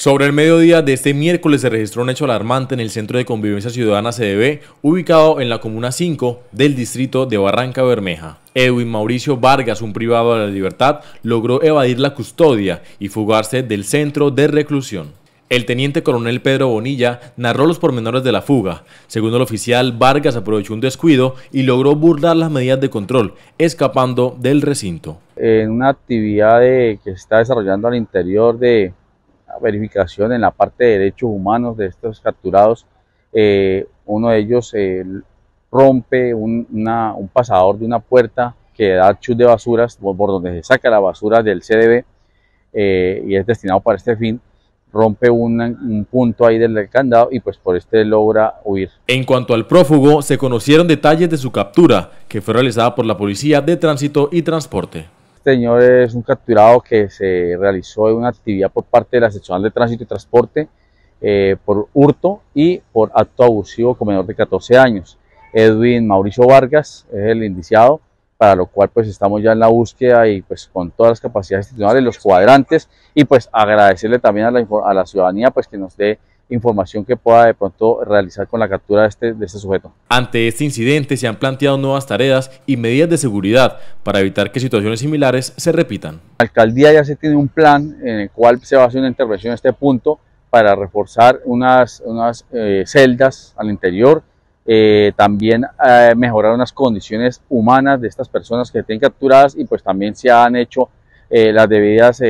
Sobre el mediodía de este miércoles se registró un hecho alarmante en el Centro de Convivencia Ciudadana CDB, ubicado en la Comuna 5 del distrito de Barranca Bermeja. Edwin Mauricio Vargas, un privado de la libertad, logró evadir la custodia y fugarse del centro de reclusión. El teniente coronel Pedro Bonilla narró los pormenores de la fuga. Según el oficial, Vargas aprovechó un descuido y logró burlar las medidas de control, escapando del recinto. En una actividad que se está desarrollando al interior de, verificación en la parte de derechos humanos de estos capturados, eh, uno de ellos eh, rompe un, pasador de una puerta que da chus de basuras, por, donde se saca la basura del CDB eh, y es destinado para este fin rompe un, un, punto ahí del candado y pues por este logra huir. En cuanto al prófugo, se conocieron detalles de su captura, que fue realizada por la Policía de Tránsito y Transporte. Este señor es un capturado que se realizó en una actividad por parte de la seccional de tránsito y transporte eh, por hurto y por acto abusivo con menor de 14 años. Edwin Mauricio Vargas es el indiciado, para lo cual pues estamos ya en la búsqueda y pues con todas las capacidades institucionales, los cuadrantes y pues agradecerle también a la, a la ciudadanía pues que nos dé información que pueda de pronto realizar con la captura este, de este, sujeto. Ante este incidente se han planteado nuevas tareas y medidas de seguridad para evitar que situaciones similares se repitan. La alcaldía ya se tiene un plan en el cual se va a hacer una intervención en este punto para reforzar unas, eh, celdas al interior, eh, también eh, mejorar unas condiciones humanas de estas personas que estén capturadas y pues también se han hecho las debidas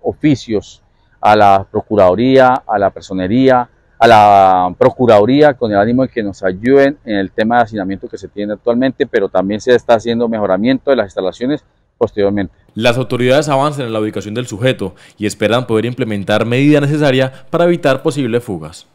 oficios a la Procuraduría, a la Personería, a la Procuraduría con el ánimo de que nos ayuden en el tema de hacinamiento que se tiene actualmente, pero también se está haciendo mejoramiento de las instalaciones posteriormente. Las autoridades avanzan en la ubicación del sujeto y esperan poder implementar medida necesaria para evitar posibles fugas.